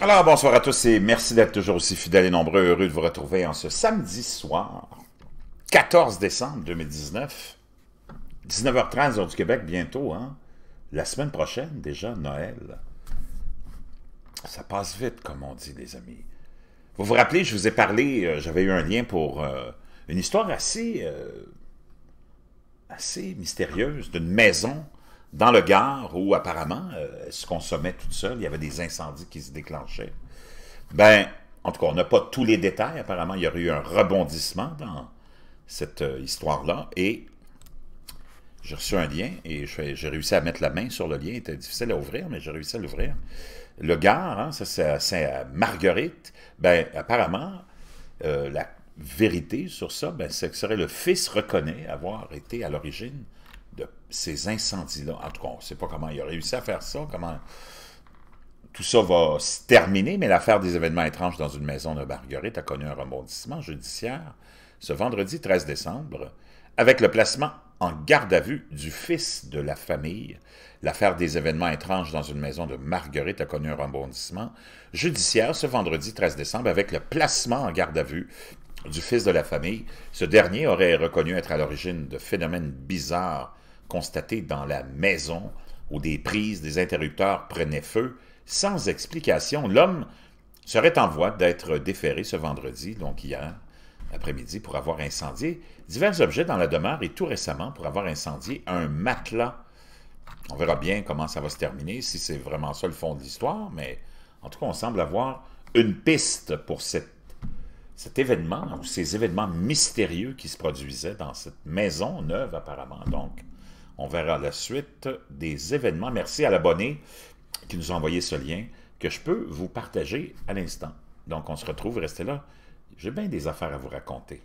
Alors, bonsoir à tous et merci d'être toujours aussi fidèles et nombreux. Heureux de vous retrouver en ce samedi soir, 14 décembre 2019, 19h13 heure du Québec bientôt. Hein? La semaine prochaine, déjà, Noël. Ça passe vite, comme on dit, les amis. Vous vous rappelez, je vous ai parlé, euh, j'avais eu un lien pour euh, une histoire assez, euh, assez mystérieuse d'une maison dans le gare où apparemment elle euh, se consommait toute seule, il y avait des incendies qui se déclenchaient. Ben, en tout cas, on n'a pas tous les détails. Apparemment, il y aurait eu un rebondissement dans cette euh, histoire-là. Et j'ai reçu un lien et j'ai réussi à mettre la main sur le lien. Il était difficile à ouvrir, mais j'ai réussi à l'ouvrir. Le gare, hein, ça c'est à, Marguerite. Ben, apparemment, euh, la vérité sur ça, ben, c'est que serait le fils reconnaît avoir été à l'origine ces incendies-là, en tout cas, on ne sait pas comment il a réussi à faire ça, comment tout ça va se terminer, mais l'affaire des événements étranges dans une maison de Marguerite a connu un rebondissement judiciaire ce vendredi 13 décembre avec le placement en garde à vue du fils de la famille. L'affaire des événements étranges dans une maison de Marguerite a connu un rebondissement judiciaire ce vendredi 13 décembre avec le placement en garde à vue du fils de la famille. Ce dernier aurait reconnu être à l'origine de phénomènes bizarres constaté dans la maison où des prises, des interrupteurs prenaient feu sans explication. L'homme serait en voie d'être déféré ce vendredi, donc hier après-midi, pour avoir incendié divers objets dans la demeure et tout récemment pour avoir incendié un matelas. On verra bien comment ça va se terminer, si c'est vraiment ça le fond de l'histoire, mais en tout cas, on semble avoir une piste pour cette, cet événement ou ces événements mystérieux qui se produisaient dans cette maison neuve apparemment. Donc, on verra la suite des événements. Merci à l'abonné qui nous a envoyé ce lien que je peux vous partager à l'instant. Donc, on se retrouve, restez là. J'ai bien des affaires à vous raconter.